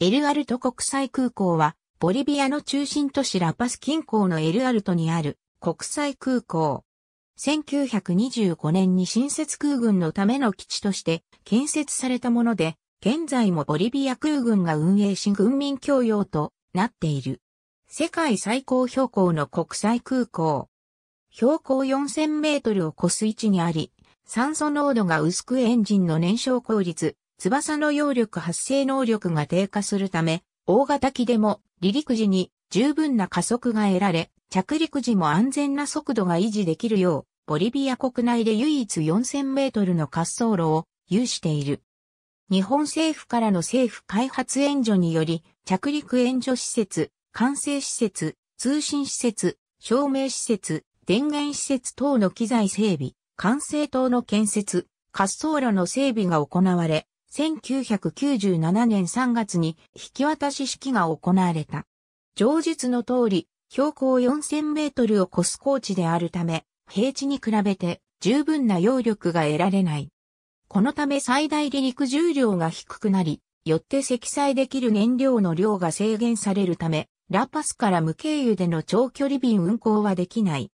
エルアルト国際空港は、ボリビアの中心都市ラパス近郊のエルアルトにある国際空港。1925年に新設空軍のための基地として建設されたもので、現在もボリビア空軍が運営し軍民共用となっている。世界最高標高の国際空港。標高4000メートルを超す位置にあり、酸素濃度が薄くエンジンの燃焼効率、翼の揚力発生能力が低下するため、大型機でも離陸時に十分な加速が得られ、着陸時も安全な速度が維持できるよう、ボリビア国内で唯一4000メートルの滑走路を有している。日本政府からの政府開発援助により、着陸援助施設、管制施設、通信施設、照明施設、電源施設等の機材整備、管制塔の建設、滑走路の整備が行われ、1997年3月に引き渡し式が行われた。上述の通り、標高4000メートルを越す高地であるため、平地に比べて十分な揚力が得られない。このため最大離陸重量が低くなり、よって積載できる燃料の量が制限されるため、ラパスから無経由での長距離便運航はできない。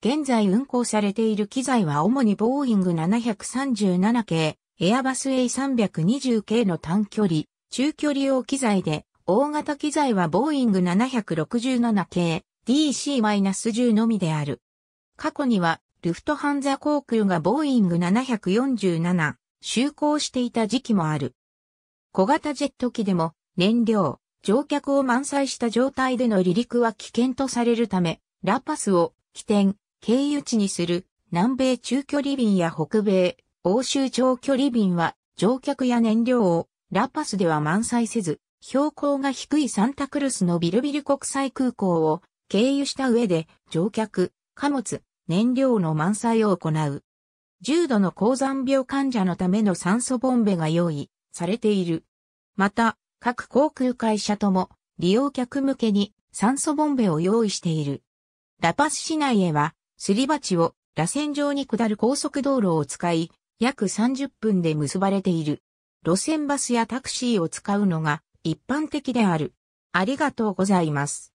現在運航されている機材は主にボーイング737系、エアバス A320 系の短距離、中距離用機材で、大型機材はボーイング767系 DC-10 のみである。過去には、ルフトハンザ航空がボーイング747、就航していた時期もある。小型ジェット機でも、燃料、乗客を満載した状態での離陸は危険とされるため、ラパスを起点、経由地にする南米中距離便や北米、欧州長距離便は乗客や燃料をラパスでは満載せず、標高が低いサンタクルスのビルビル国際空港を経由した上で乗客、貨物、燃料の満載を行う。重度の高山病患者のための酸素ボンベが用意されている。また、各航空会社とも利用客向けに酸素ボンベを用意している。ラパス市内へは、すり鉢を螺旋状に下る高速道路を使い、約30分で結ばれている。路線バスやタクシーを使うのが一般的である。ありがとうございます。